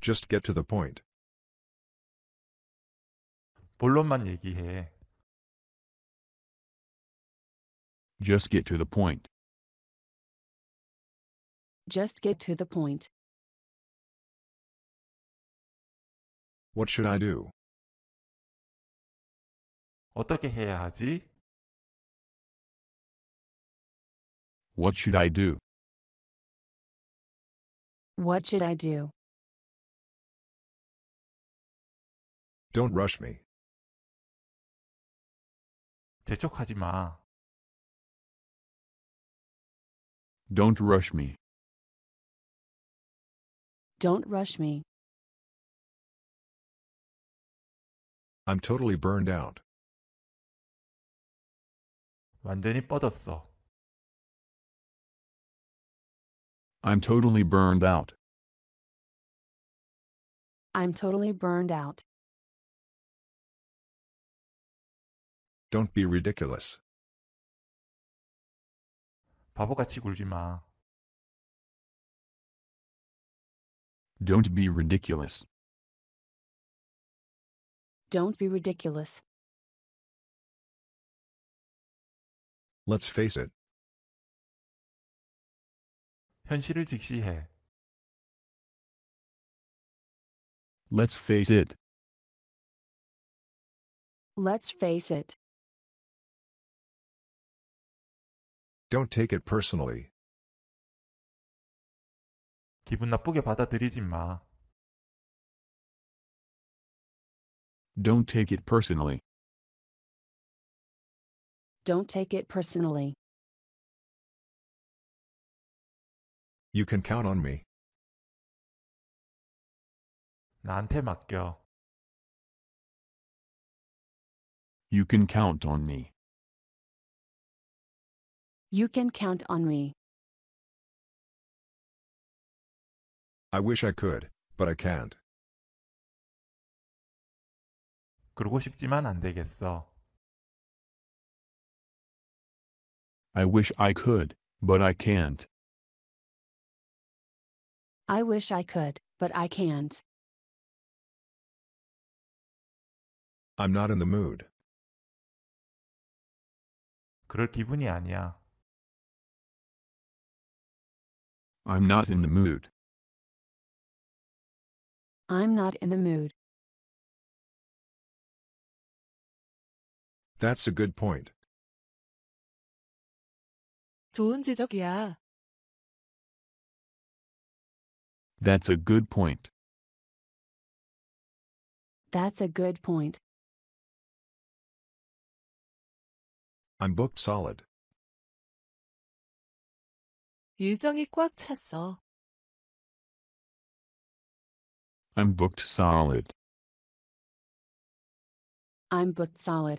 Just get to the point. 본론만 얘기해. Just get to the point. Just get to the point. What should I do? 어떻게 해야 하지? What should I do? What should I do? Don't rush me. 재촉하지 마. Don't rush me. Don't rush me. I'm totally burned out. 완전히 뻗었어. I'm totally burned out. I'm totally burned out. Don't be ridiculous. 바보같이 굴지 마. Don't be ridiculous. Don't be ridiculous. Let's face it. 현실을 직시해. Let's face it. Let's face it. Don't take it personally. 기분 나쁘게 받아들이지 마. Don't take it personally. Don't take it personally. You can count on me. 나한테 맡겨. You can count on me. You can count on me. I wish I could, but I can't. 그러고 싶지만 안 되겠어. I wish I could, but I can't. I wish I could, but I can't. I'm not in the mood. 그럴 기분이 아니야. I'm not in the mood. I'm not in the mood. That's a good point. 좋은 지적이야. That's a good point. That's a good point. I'm booked solid. 일정이 꽉 찼어. I'm booked solid. I'm booked solid.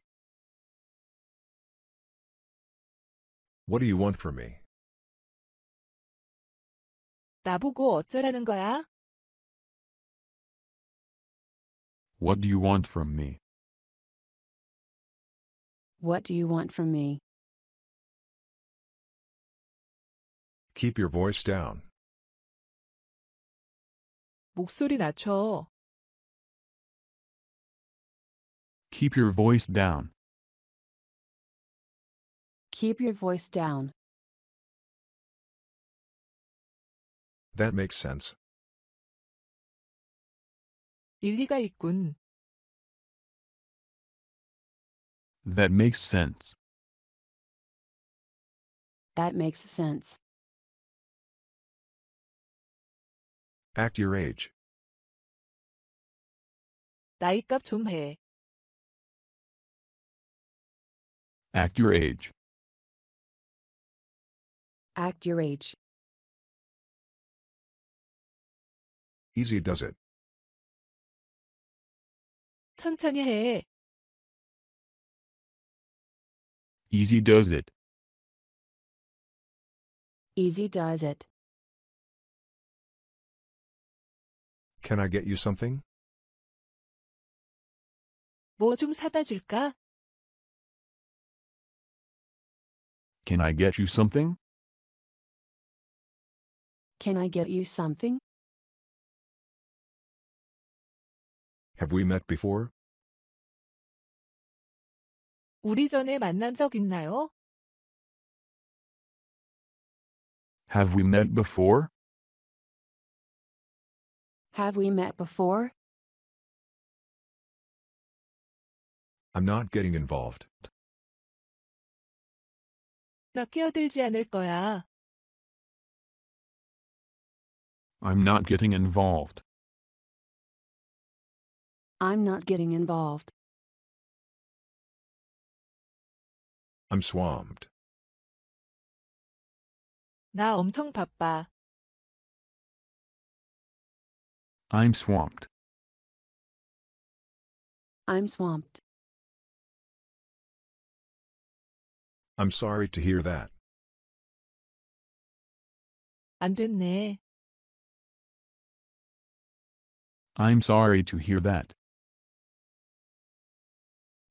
What do you want from me? 나보고 어쩌라는 거야? What do you want from me? What do you want from me? Keep your voice down. 목소리 낮춰. Keep your voice down. Keep your voice down. That makes sense. 일리가 있군. That makes sense. That makes sense. Act your age. 나이값 좀 해. Act your age. Act your age. Easy does it. 천천히 해. Easy does it. Easy does it. Can I get you something? 사다 줄까? Can I get you something? Can I get you something? Have we met before? 우리 전에 만난 적 있나요? Have we met before? Have we met before? I'm not getting involved. 나 끼어들지 않을 거야. I'm not getting involved. I'm not getting involved. I'm swamped. 나 엄청 바빠. I'm swamped. I'm swamped. I'm sorry to hear that. 안 됐네. I'm sorry to hear that.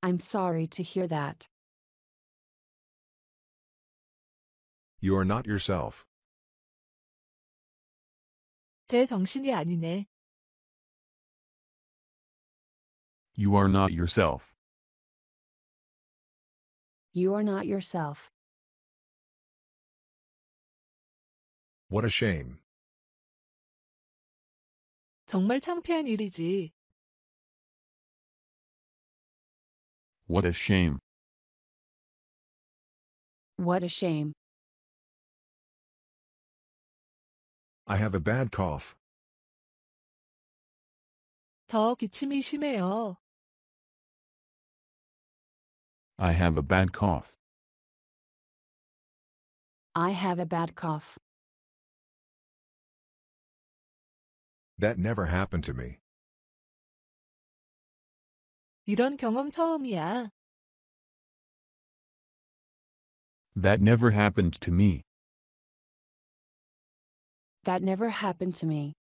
I'm sorry to hear that. You are not yourself. 제 정신이 아니네. You are not yourself. You are not yourself. What a shame. 정말 창피한 일이지. What a shame. What a shame. I have a bad cough. 저 기침이 심해요. I have a bad cough. I have a bad cough. That never happened to me. 이런 경험 처음이야. That never happened to me. That never happened to me.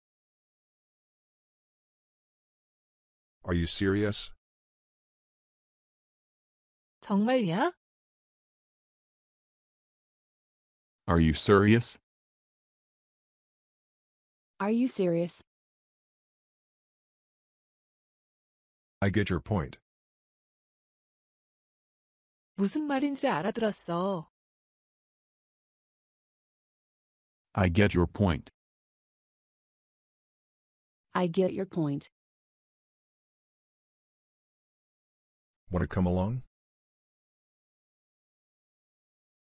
Are you serious? 정말이야? Are you serious? Are you serious? I get your point. 무슨 말인지 알아들었어. I get your point. I get your point. Want to come along?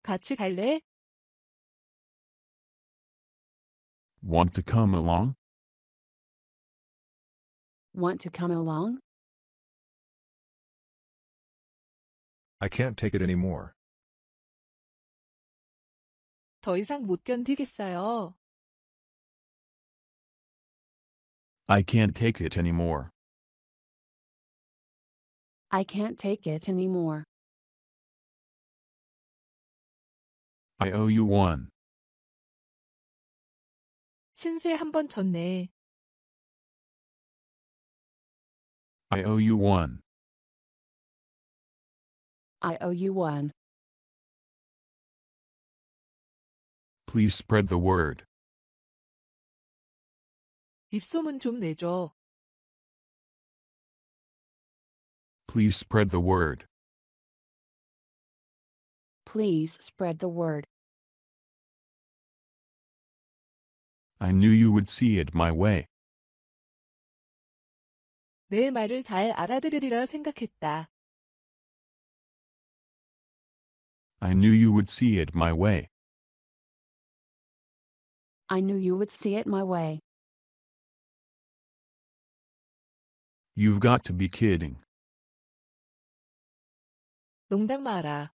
같이 갈래? Want to come along? Want to come along? I can't take it anymore. 더 이상 못 견디겠어요. I can't take it anymore. I can't take it anymore. I owe you one. 신세 한번 졌네. I owe you one. I owe you one. Please spread the word. 입소문 좀 내줘. Please spread the word please spread the word. I knew you would see it my way. 내 말을 잘 알아들으리라 생각했다. I knew you would see it my way. I knew you would see it my way. You've got to be kidding. 농담 마라.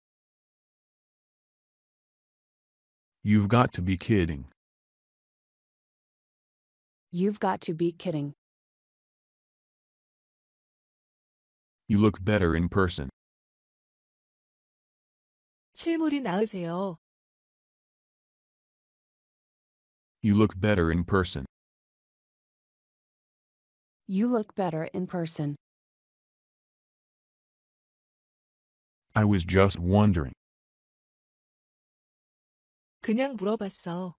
You've got to be kidding. You've got to be kidding. You look better in person. 실물이 나으세요. You look better in person. You look better in person. I was just wondering. 그냥 물어봤어.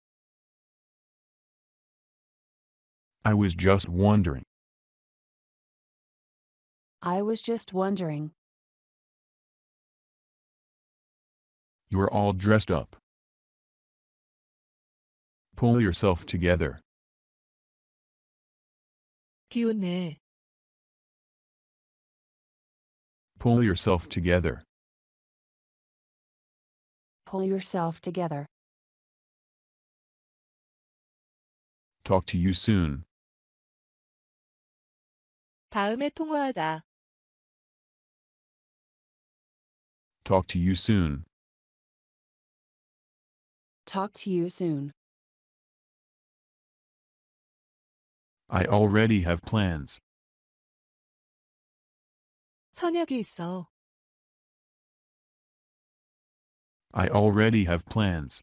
I was just wondering. I was just wondering. You're all dressed up. Pull yourself together. 기운내. Pull yourself together. Pull yourself together. Talk to you soon. 다음에 통화하자. Talk to you soon. Talk to you soon. I already have plans. 선약이 있어. I already have plans.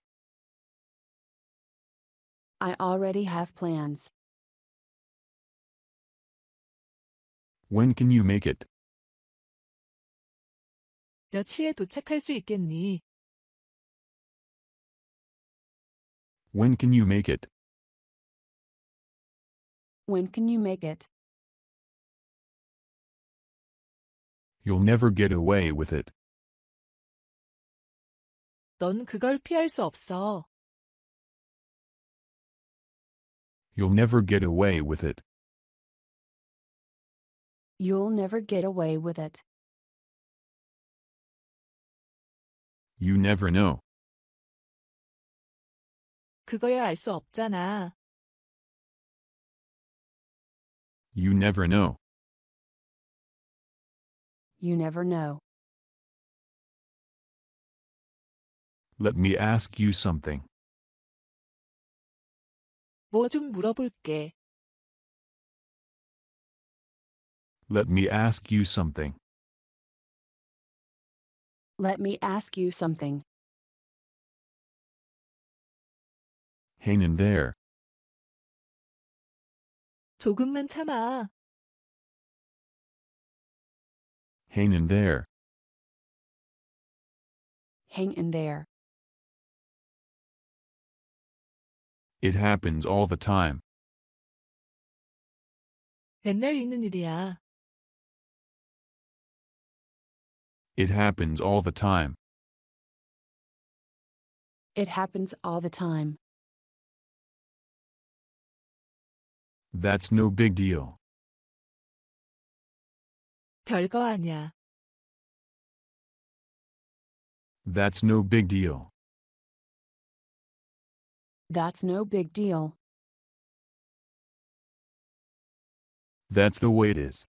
I already have plans. When can you make it? 몇 시에 도착할 수 있겠니? When can you make it? When can you make it? You'll never get away with it. 넌 그걸 피할 수 없어. You'll never get away with it. You'll never get away with it. You never know. 그거야 알 수 없잖아. You never know. You never know. Let me ask you something. 물어볼게. Let me ask you something. Let me ask you something. Hang in there. 조금만 참아. Hang in there. Hang in there. It happens all the time. 맨날 있는 일이야. It happens all the time. It happens all the time. That's no big deal. 별거 아니야. That's no big deal that's no big deal. That's the way it is.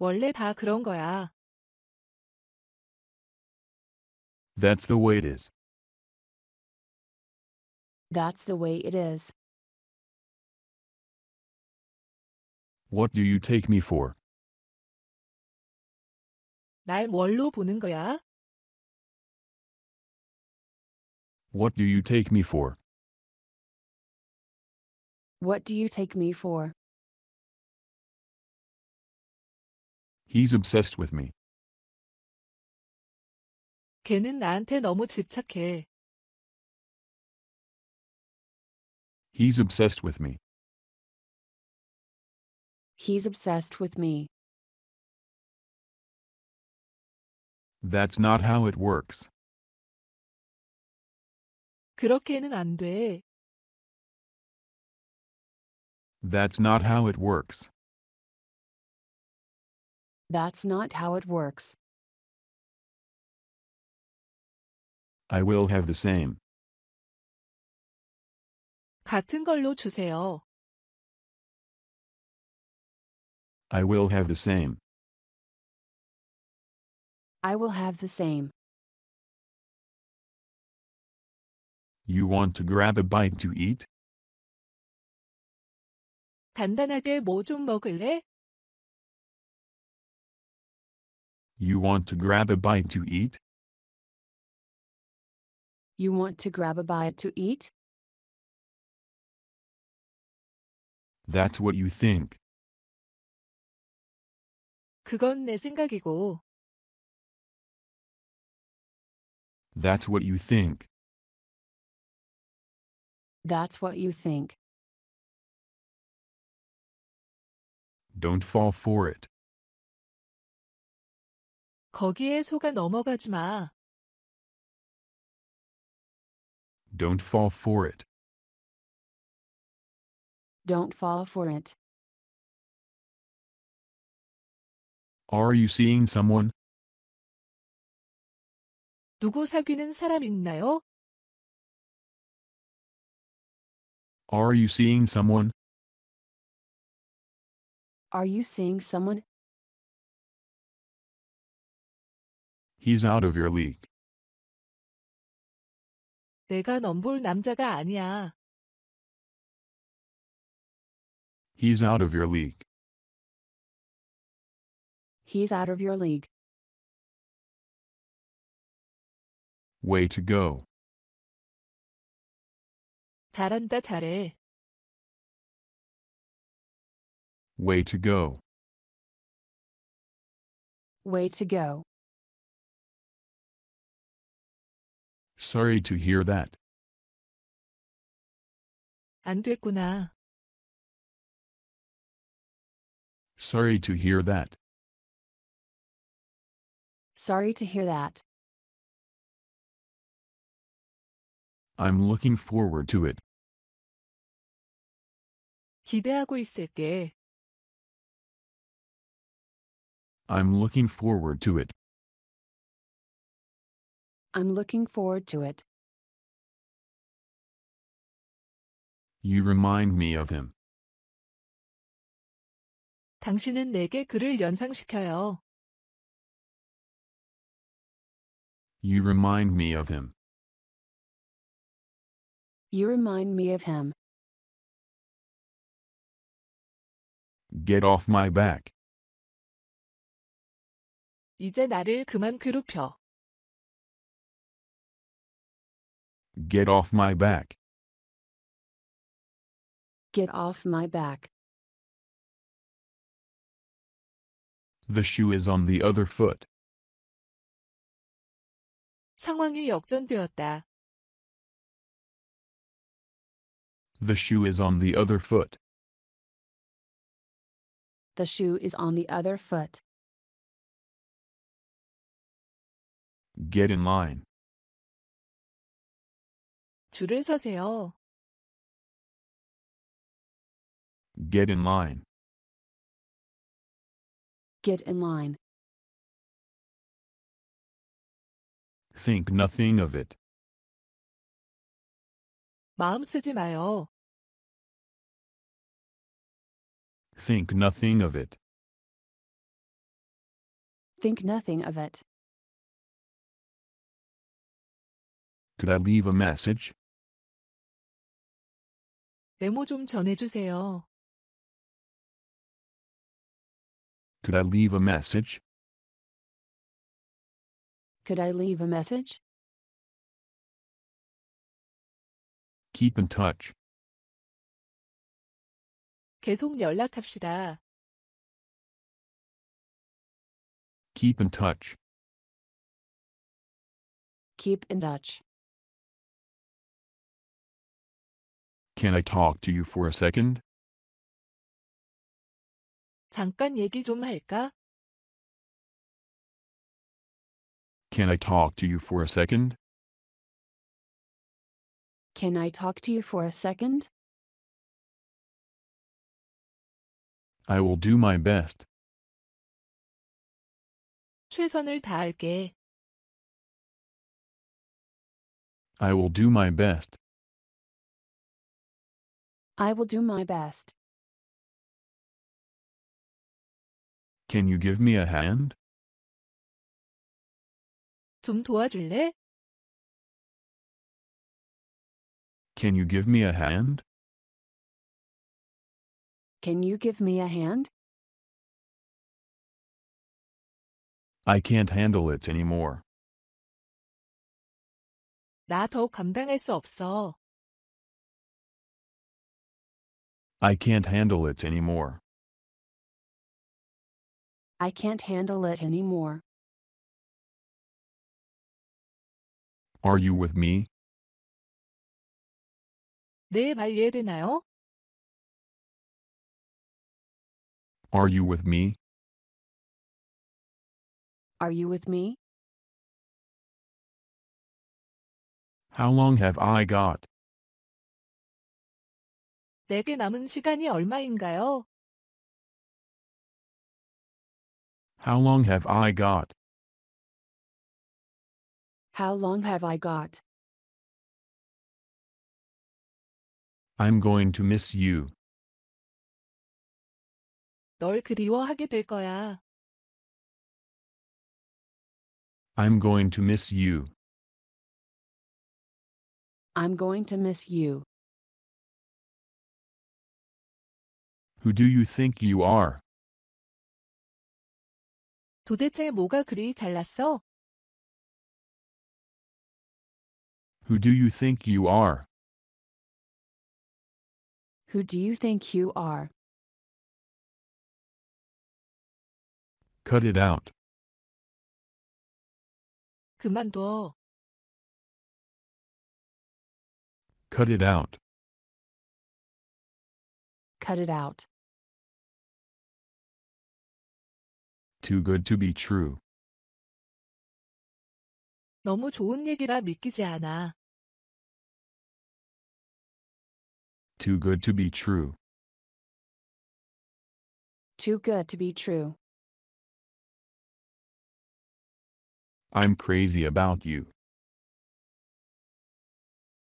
원래 다 그런 거야. That's the way it is. That's the way it is. What do you take me for? 날 뭘로 보는 거야? What do you take me for? What do you take me for? He's obsessed with me. 걔는 나한테 너무 집착해. He's obsessed with me. He's obsessed with me. That's not how it works. 그렇게는 안 돼. That's not how it works. That's not how it works. I will have the same. 같은 걸로 주세요. I will have the same. I will have the same. You want to grab a bite to eat? 간단하게 먹을래? You want to grab a bite to eat? You want to grab a bite to eat? That's what you think. 그건 내 생각이고. That's what you think that's what you think. Don't fall for it. 거기에 속아 넘어가지 마. Don't fall for it. Don't fall for it. Are you seeing someone? 누구 사귀는 사람 있나요? Are you seeing someone? Are you seeing someone? He's out of your league. 내가 넘볼 남자가 아니야. He's out of your league. He's out of your league. Way to go. 잘한다 잘해. Way to go. Way to go. Sorry to hear that. 안 됐구나. Sorry to hear that. Sorry to hear that. I'm looking forward to it. 기대하고 있을게. I'm looking forward to it. I'm looking forward to it. You remind me of him. 당신은 내게 그를 연상시켜요. You remind me of him. You remind me of him. Get off my back. 이제 나를 그만 괴롭혀. Get off my back. Get off my back. The shoe is on the other foot. 상황이 역전되었다. The shoe is on the other foot. The shoe is on the other foot. Get in line. 줄을 서세요. Get in line. Get in line. Think nothing of it. 마음 쓰지 마요. Think nothing of it. Think nothing of it. Could I leave a message? 메모 좀 전해주세요. Could I leave a message? Could I leave a message? Keep in touch. 계속 연락합시다. Keep in touch. Keep in touch. Can I talk to you for a second? 잠깐 얘기 좀 할까? Can I talk to you for a second? Can I talk to you for a second? I will do my best. 최선을 다할게. I will do my best. I will do my best. Can you give me a hand? 좀 도와줄래? Can you give me a hand? Can you give me a hand? I can't handle it anymore. 나 감당할 수 없어. I can't handle it anymore. I can't handle it anymore. Are you with me? 네, 말 이해되나요? Are you with me? Are you with me? How long have I got? 내게 남은 시간이 얼마인가요? How long have I got? How long have I got? I'm going to miss you. 널 그리워하게 될 거야. I'm going to miss you. I'm going to miss you. Who do you think you are? 도대체 뭐가 그리 잘났어? Who do you think you are? Who do you think you are? Cut it out. 그만둬. Cut it out. Cut it out. Too good to be true. 너무 좋은 얘기라 믿기지 않아. Too good to be true. Too good to be true. I'm crazy about you.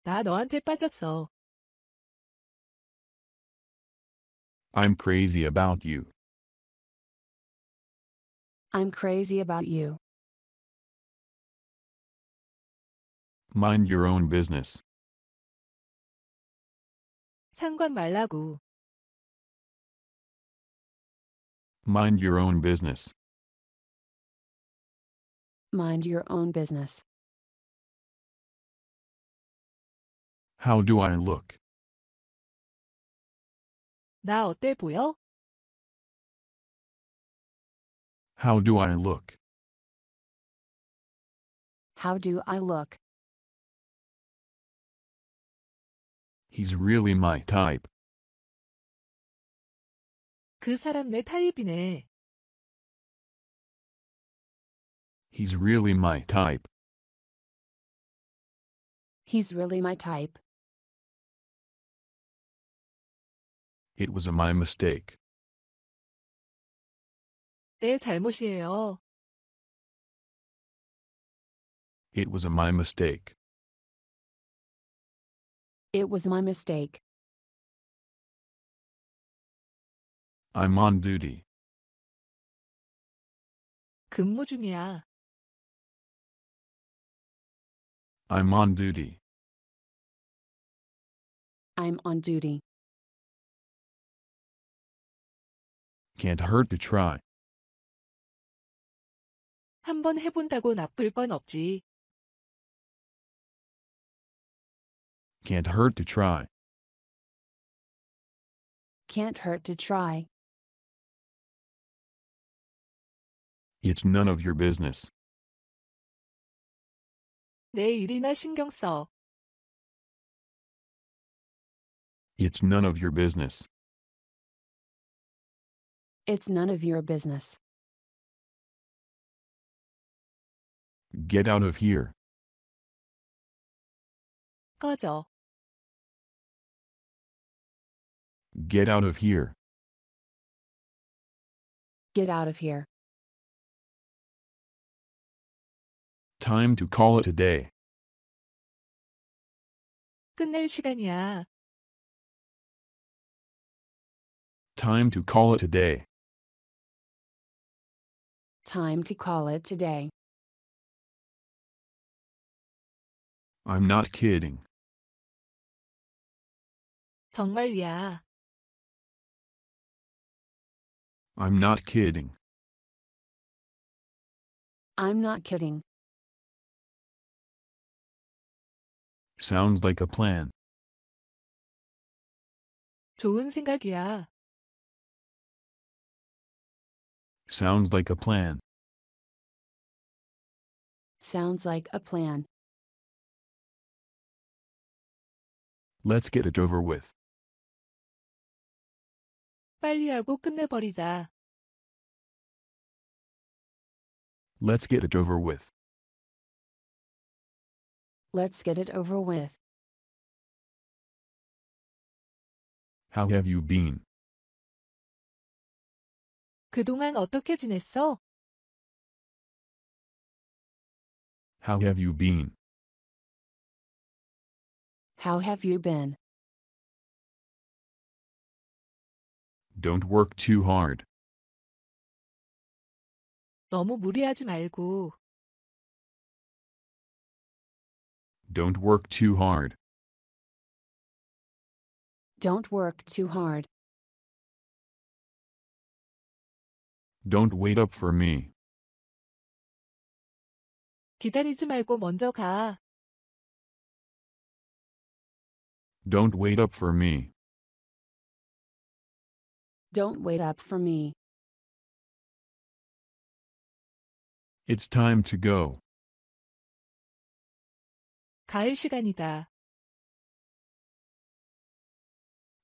나 너한테 빠졌어. I'm crazy about you. I'm crazy about you. Mind your own business. 상관 말라고. Mind your own business mind your own business. How do I look? 나 어때 보여? How do I look? How do I look? He's really my type. 그 사람 내 타입이네. He's really my type. He's really my type. It was a my mistake. 내 잘못이에요. It was a my mistake. It was my mistake. I'm on duty. 근무 중이야. I'm on duty. I'm on duty. Can't hurt to try. 한번 해본다고 나쁠 건 없지. Can't hurt to try. Can't hurt to try. It's none of your business. 내 일이나 신경 써. It's none of your business. It's none of your business. Get out of here. 꺼져. Get out of here. Get out of here. Time to call it a day. 끝낼 시간이야. Time to call it a day. Time to call it today. I'm not kidding. 정말이야. I'm not kidding. I'm not kidding. Sounds like a plan. 좋은 생각이야. Sounds like a plan. Sounds like a plan. Let's get it over with. 빨리 하고 끝내버리자. Let's get it over with let's get it over with. How have you been? 그동안 어떻게 지냈어? How have you been? How have you been? Don't work too hard. 너무 무리하지 말고 Don't work too hard. Don't work too hard. Don't wait up for me. 기다리지 말고 먼저 가. Don't wait up for me. Don't wait up for me. It's time to go. 가을 시간이다.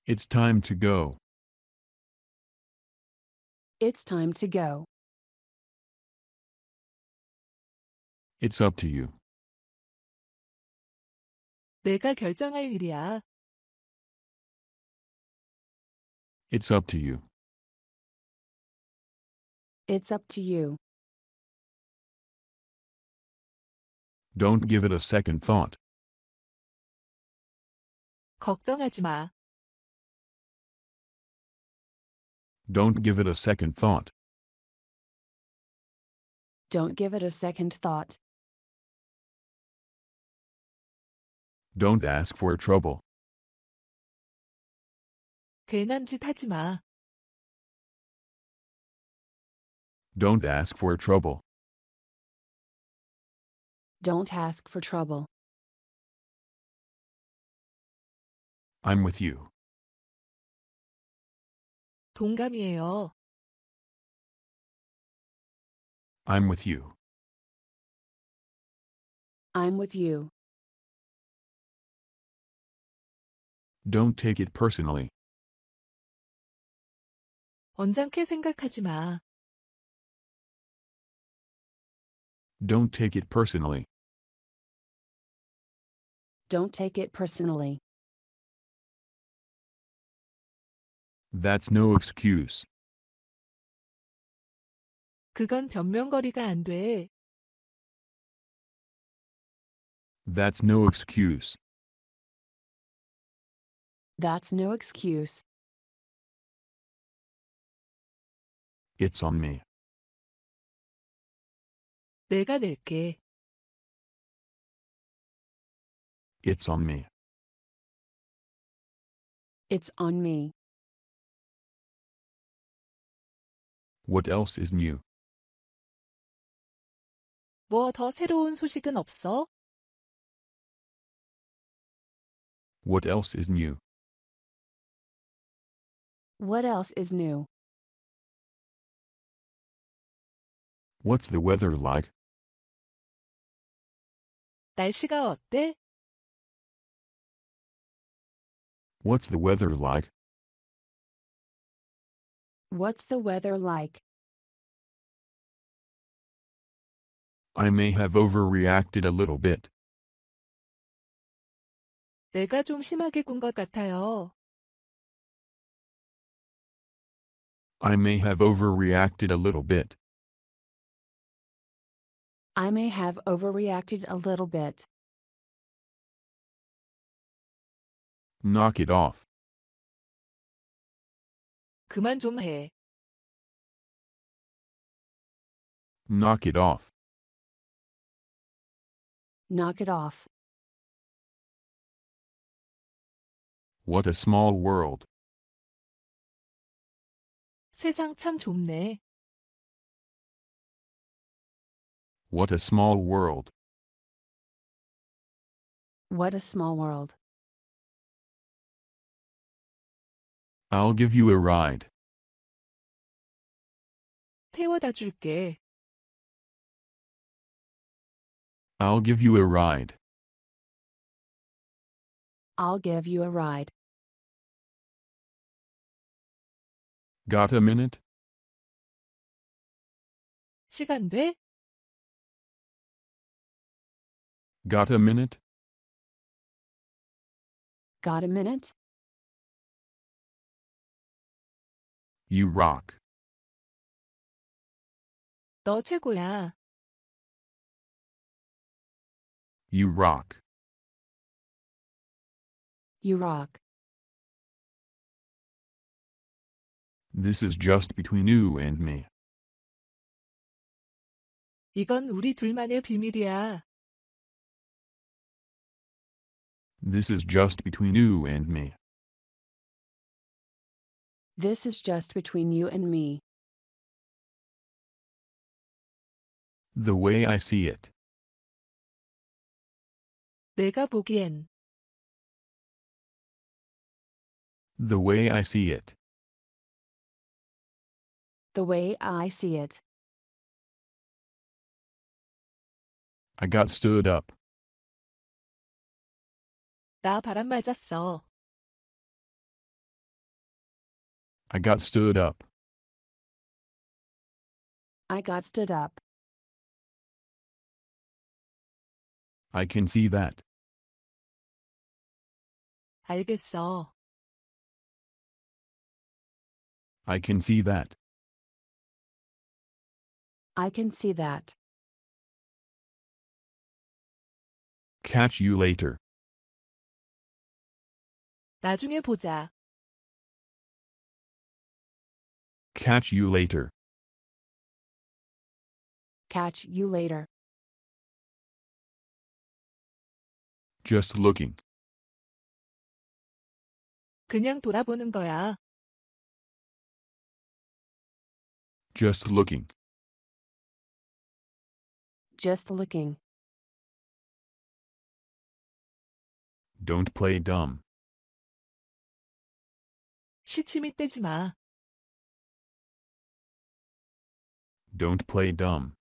It's time to go. It's time to go. It's up to you. 내가 결정할 일이야. It's up to you. It's up to you. Don't give it a second thought. 걱정하지 마. Don't give it a second thought. Don't give it a second thought. Don't ask for trouble. 괜한 짓 하지 마. Don't ask for trouble don't ask for trouble. I'm with you. 동감이에요. I'm with you. I'm with you. Don't take it personally. 언짢게 생각하지 마. Don't take it personally don't take it personally. That's no excuse. 그건 변명거리가 안 돼. That's no excuse. That's no excuse. It's on me. 내가 낼게. It's on me. It's on me. What else is new? 뭐 더 새로운 소식은 없어? What else is new? What else is new? What's the weather like? 날씨가 어때? What's the weather like? What's the weather like? I may have overreacted a little bit. 내가 좀 심하게 군 것 같아요. I may have overreacted a little bit. I may have overreacted a little bit. Knock it off. 그만 좀 해. Knock it off. Knock it off. What a small world. 세상 참 좁네. What a small world. What a small world. I'll give you a ride. 태워다 줄게. I'll give you a ride. I'll give you a ride. Got a minute? 시간 돼? Got a minute? Got a minute? You rock. 너 최고야. You rock. You rock. This is just between you and me. 이건 우리 둘만의 비밀이야. This is just between you and me this is just between you and me. The way I see it. 내가 보기엔. The way I see it. The way I see it. I got stood up. 나 바람 맞았어. I got stood up. I got stood up. I can see that. 알겠어. I can see that. I can see that. Catch you later. 나중에 보자. Catch you later. Catch you later. Just looking. 그냥 돌아보는 거야. Just looking. Just looking. Don't play dumb. 시치미 떼지 마. Don't play dumb.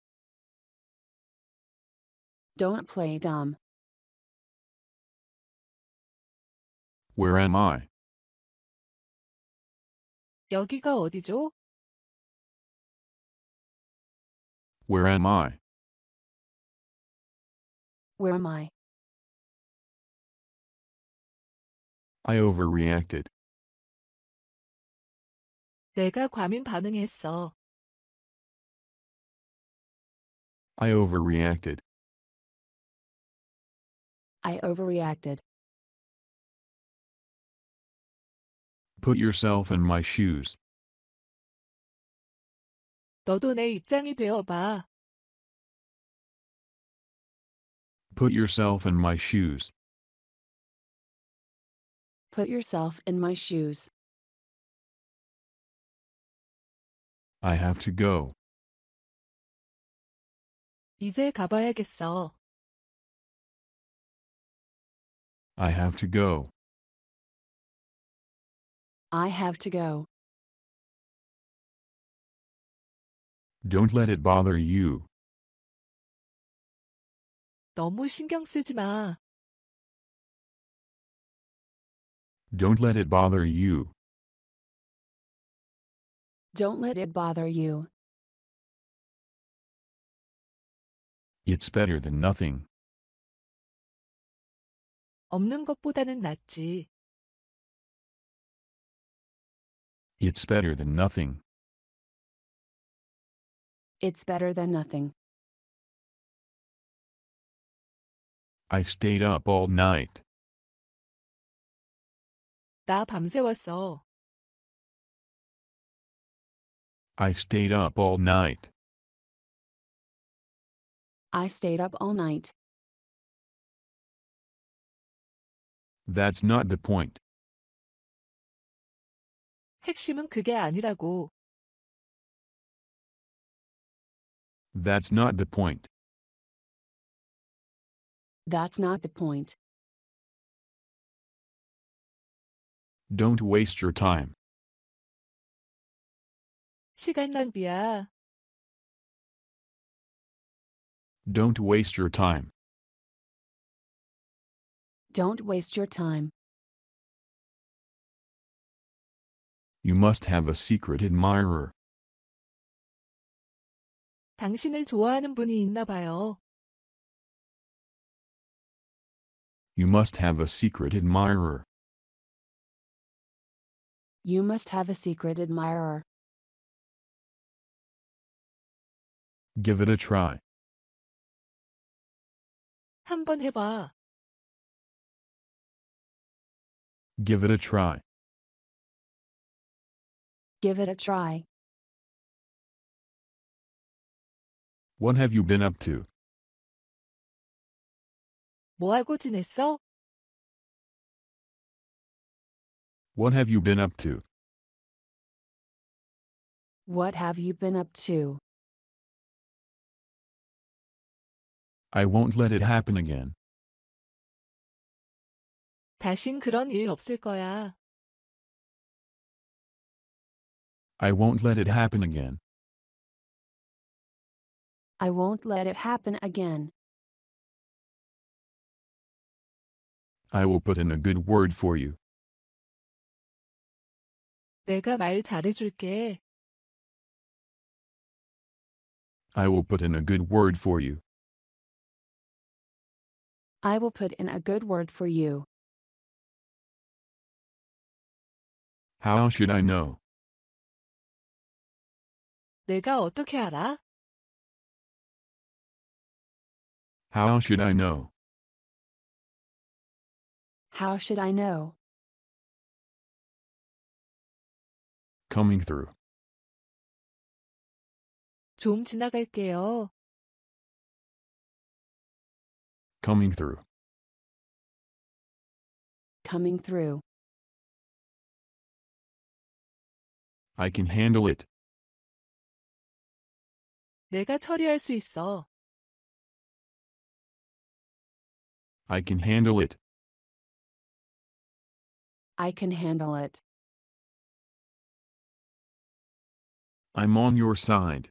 Don't play dumb. Where am I? 여기가 어디죠? Where am I? Where am I? I overreacted. 내가 과민 반응했어. I overreacted. I overreacted. Put yourself in my shoes. 너도 내 입장이 되어봐. Put yourself in my shoes. Put yourself in my shoes. I have to go. 이제 가봐야겠어. I have to go. I have to go. Don't let it bother you. 너무 신경 쓰지 마. Don't let it bother you. Don't let it bother you. It's better than nothing. 없는 것보다는 낫지. It's better than nothing. It's better than nothing. I stayed up all night. 나 밤새웠어. I stayed up all night i stayed up all night. That's not the point. 핵심은 그게 아니라고. That's not the point. That's not the point. Don't waste your time. 시간 낭비야. Don't waste your time. Don't waste your time. You must have a secret admirer. 당신을 좋아하는 분이 있나 봐요. You must have a secret admirer. You must have a secret admirer. Give it a try. 한번 해봐. Give it a try. Give it a try. What have you been up to? 뭐하고 지냈어? What have you been up to? What have you been up to? I won't let it happen again. 다신 그런 일 없을 거야. I won't let it happen again. I won't let it happen again. I will put in a good word for you. 내가 말 잘해줄게. I will put in a good word for you i will put in a good word for you. How should I know? 내가 어떻게 알아? How should I know? How should I know? Coming through. 좀 지나갈게요. coming through coming through I can handle it 내가 처리할 수 있어 I can handle it I can handle it I'm on your side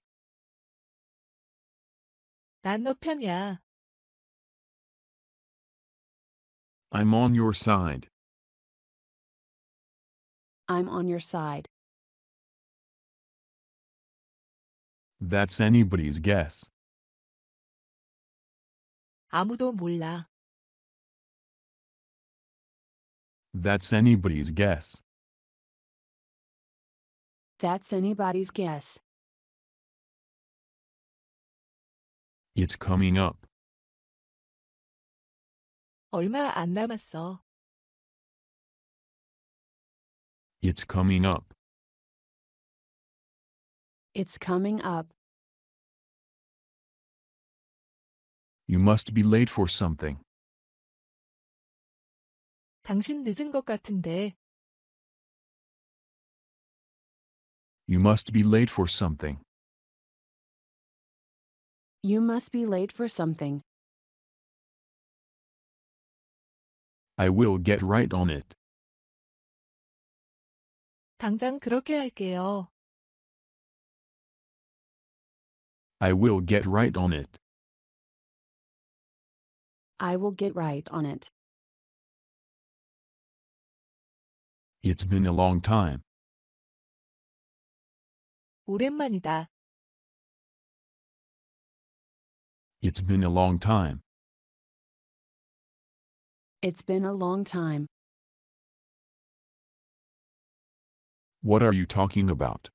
난 너 편이야 I'm on your side. I'm on your side. That's anybody's guess. 아무도 몰라. That's anybody's guess. That's anybody's guess. It's coming up. 얼마 안 남았어. It's coming up. It's coming up. You must be late for something. 당신 늦은 것 같은데. You must be late for something. You must be late for something. I will get right on it. 당장 그렇게 할게요. I will get right on it. I will get right on it. It's been a long time. 오랜만이다. It's been a long time. It's been a long time. What are you talking about?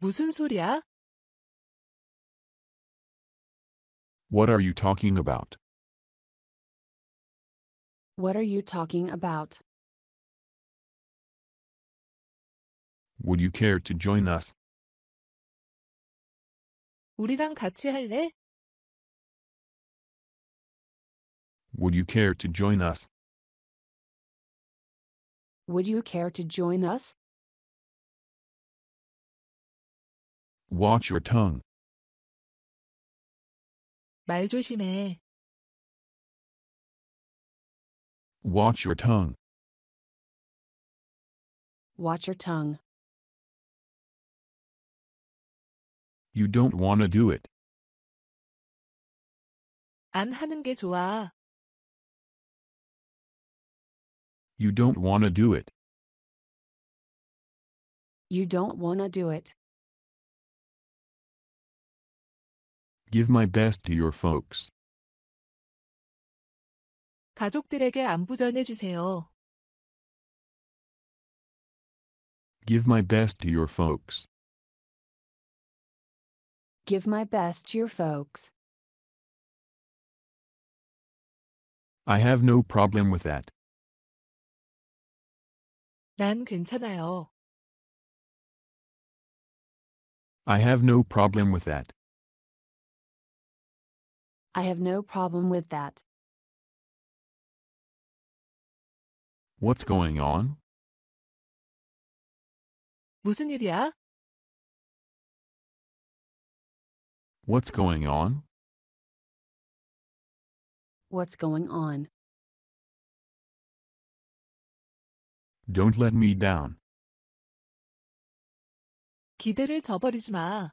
무슨 소리야? What are you talking about? What are you talking about? Would you care to join us? 우리랑 같이 할래? Would you care to join us? Would you care to join us? Watch your tongue. 말 조심해. Watch your tongue. Watch your tongue. You don't want to do it. 안 하는 게 좋아. You don't wanna do it. You don't wanna do it. Give my best to your folks. 가족들에게 안부 전해주세요. Give my best to your folks. Give my best to your folks. I have no problem with that. 난 괜찮아요. I have no problem with that. I have no problem with that. What's going on? 무슨 일이야? What's going on? What's going on? Don't let me down. 기대를 저버리지 마.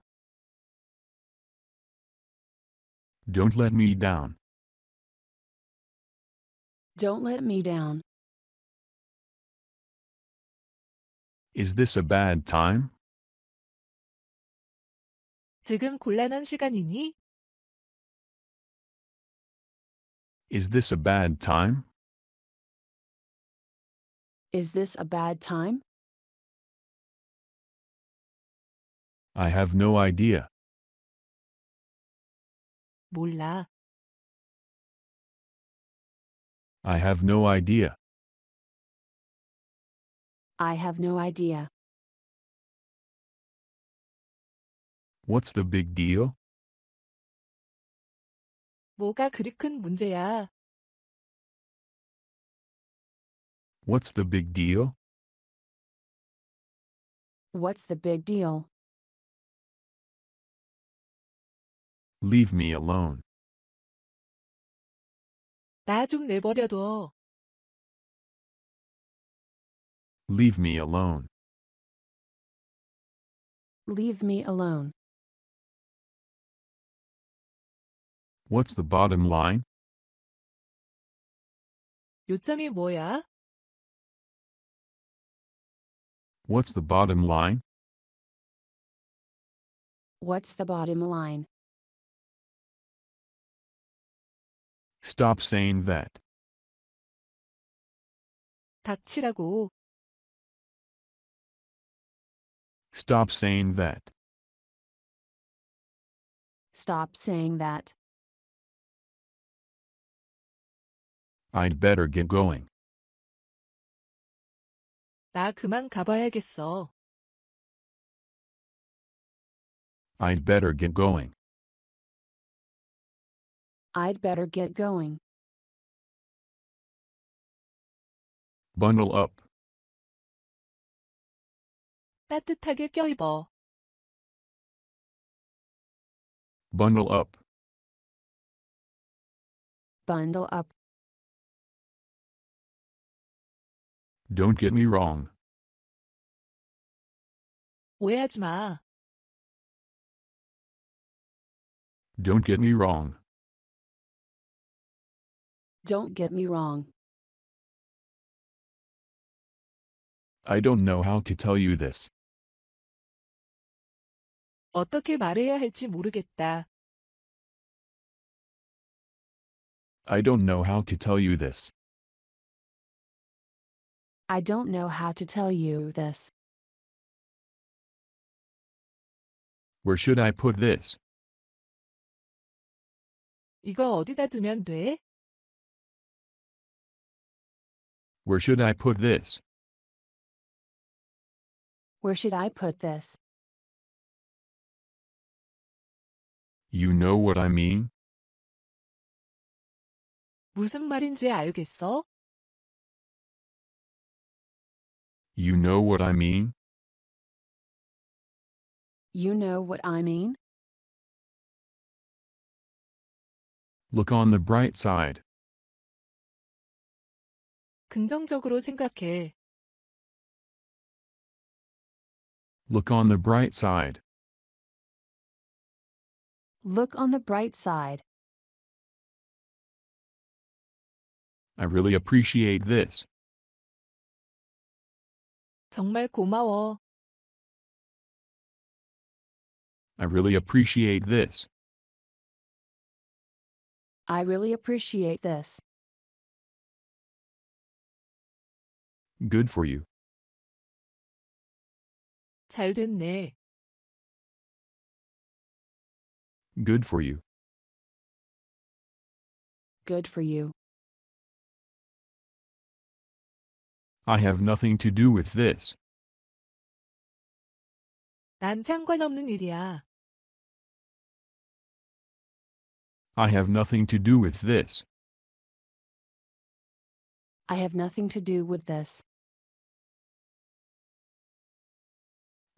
Don't let me down. Don't let me down. Is this a bad time? 지금 곤란한 시간이니? Is this a bad time? Is this a bad time? I have no idea. 몰라. I have no idea. I have no idea. What's the big deal? 뭐가 그리 큰 문제야? What's the big deal? What's the big deal? Leave me alone. 나 좀 내버려둬. Leave me alone. Leave me alone. What's the bottom line? 요점이 뭐야? What's the bottom line? What's the bottom line? Stop saying that. 닥치라고. Stop saying that. Stop saying that. I'd better get going. 나 그만 가봐야겠어. I'd better get going. I'd better get going. Bundle up. 따뜻하게 껴입어. Bundle up. Bundle up. Don't get me wrong. 오해하지 마. Don't get me wrong. Don't get me wrong. I don't know how to tell you this. 어떻게 말해야 할지 모르겠다. I don't know how to tell you this. I don't know how to tell you this. Where should I put this? 이거 어디다 두면 돼? Where should I put this? Where should I put this? You know what I mean? 무슨 말인지 알겠어? You know what I mean? You know what I mean? Look on the bright side. 긍정적으로 생각해. Look on the bright side. Look on the bright side. I really appreciate this. 정말 고마워. I really appreciate this. I really appreciate this. Good for you. 잘 됐네. Good for you. Good for you. I have nothing to do with this. 난 상관없는 일이야. I have nothing to do with this. I have nothing to do with this.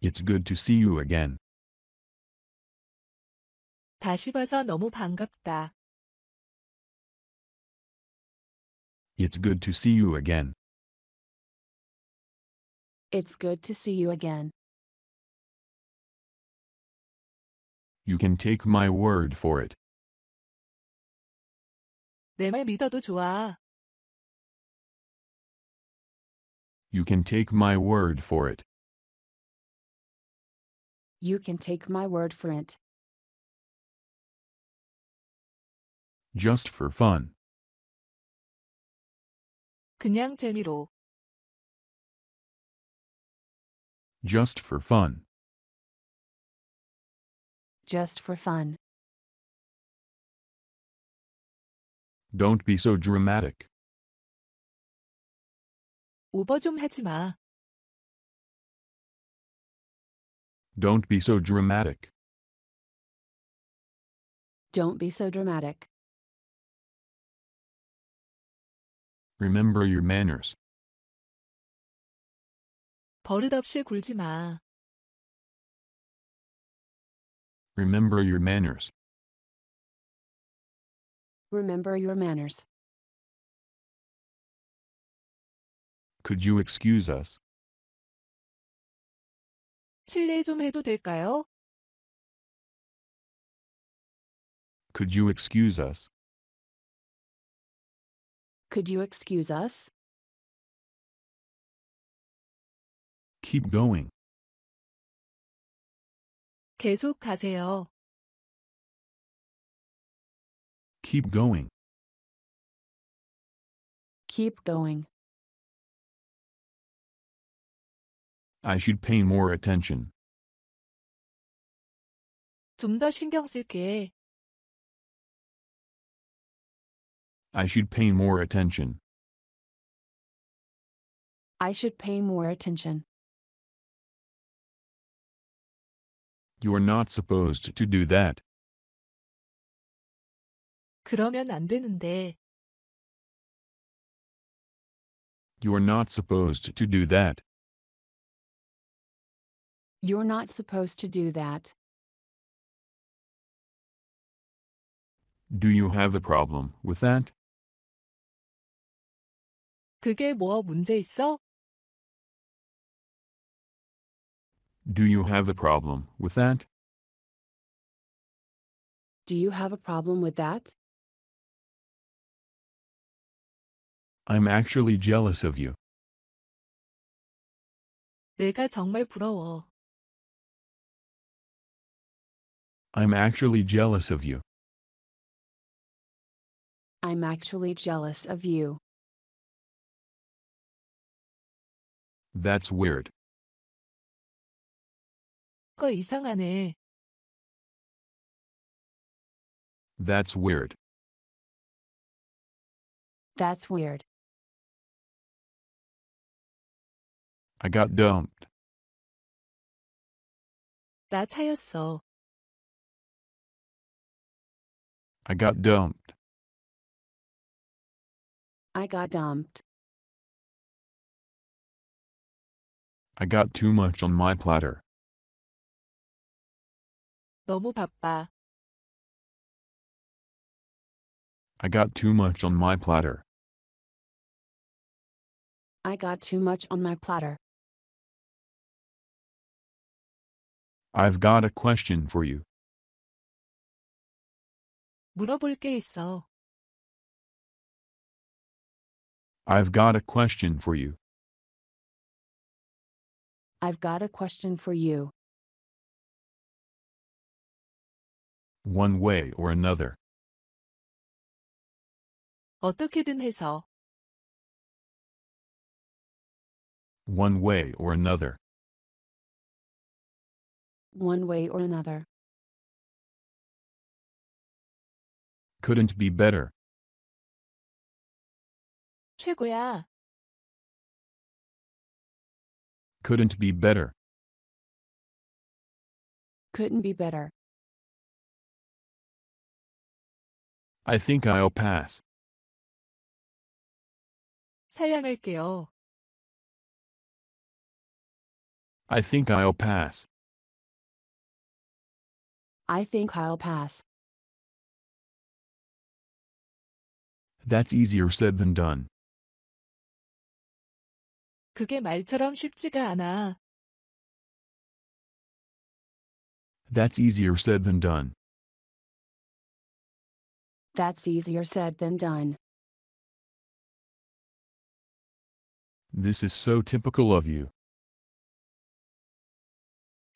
It's good to see you again. 다시 봐서 너무 반갑다. It's good to see you again. It's good to see you again. You can take my word for it. 믿어도 좋아. You can take my word for it. You can take my word for it. Just for fun. 그냥 재미로. Just for fun. Just for fun. Don't be so dramatic. 오버 좀 하지 마. Don't be so dramatic. Don't be so dramatic. Remember your manners. 버릇없이 굴지 마. Remember your manners. Remember your manners. Could you excuse us? 실례 좀 해도 될까요? Could you excuse us? Could you excuse us? Keep going. Keep going. Keep going. I should pay more attention. 신경 쓸게. I should pay more attention. I should pay more attention. You're not supposed to do that. 그러면 안 되는데. You're not supposed to do that. You're not supposed to do that. Do you have a problem with that? 그게 뭐 문제 있어? Do you have a problem with that? Do you have a problem with that? I'm actually jealous of you. 내가 정말 부러워. I'm actually jealous of you. I'm actually jealous of you. That's weird. 거 이상하네. That's weird. That's weird. I got dumped. 나 차였어. I got dumped. I got dumped. I got too much on my platter. 너무 바빠. I got too much on my platter. I got too much on my platter. I've got a question for you. 물어볼 게 있어. I've got a question for you. I've got a question for you. one way or another. 어떻게든 해서 one way or another. One way or another. Couldn't be better. 최고야. Couldn't be better. Couldn't be better. I think I'll pass. 사양할게요. I think I'll pass. I think I'll pass. That's easier said than done. 그게 말처럼 쉽지가 않아. That's easier said than done. That's easier said than done. This is so typical of you.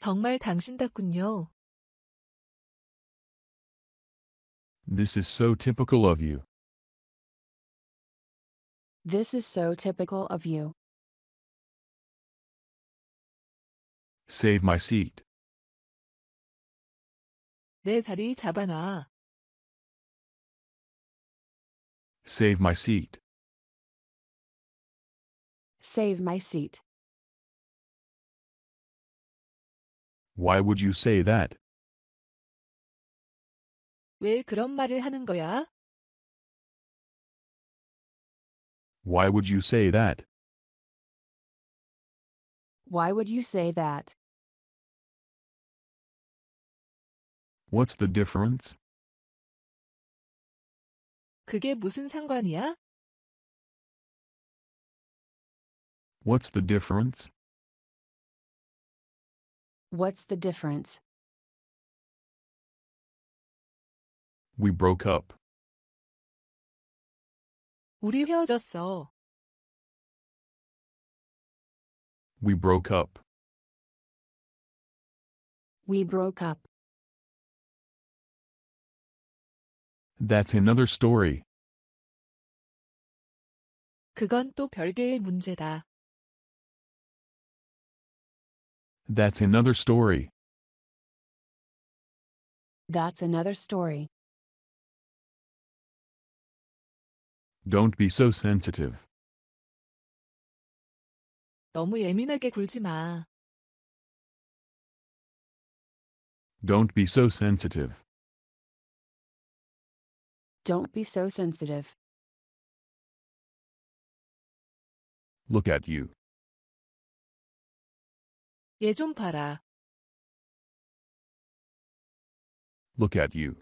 정말 당신답군요. This is so typical of you. This is so typical of you. Save my seat. 내 자리 잡아놔. Save my seat. Save my seat. Why would you say that? 왜 그런 말을 하는 거야? Why would you say that? Why would you say that? What's the difference? 그게 무슨 상관이야? What's the difference? What's the difference? We broke up. 우리 헤어졌어. We broke up. We broke up. That's another story. 그건 또 별개의 문제다. That's another story. That's another story. Don't be so sensitive. 너무 예민하게 굴지 마. Don't be so sensitive don't be so sensitive. Look at you. 봐라. Look at you.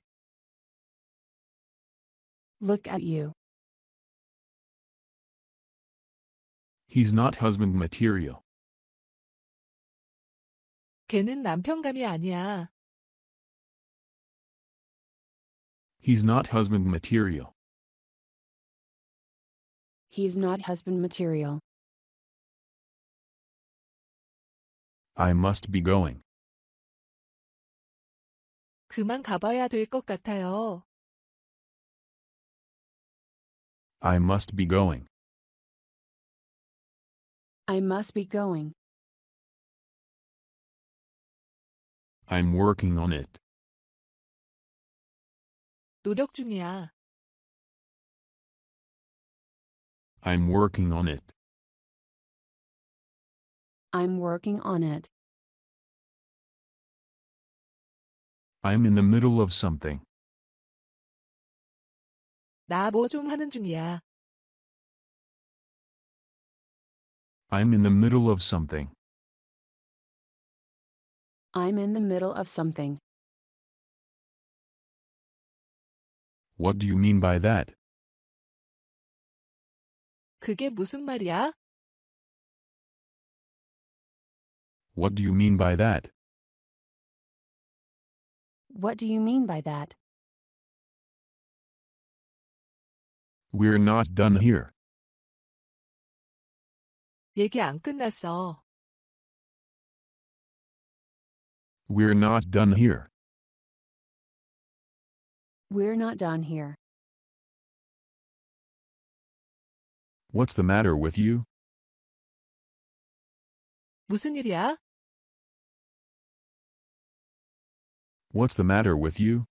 Look at you. He's not husband material. 걔는 남편감이 아니야. He's not husband material. He's not husband material. I must be going. 그만 가봐야 같아요. I must be going. I must be going. I'm working on it. 노력 중이야. I'm working on it. I'm working on it. I'm in the middle of something. 나 좀 하는 중이야. I'm in the middle of something. I'm in the middle of something. What do you mean by that? 그게 무슨 말이야? What do you mean by that? What do you mean by that? We're not done here. 얘기 안 끝났어. We're not done here we're not done here. What's the matter with you? 무슨 일이야? What's the matter with you?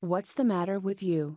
What's the matter with you?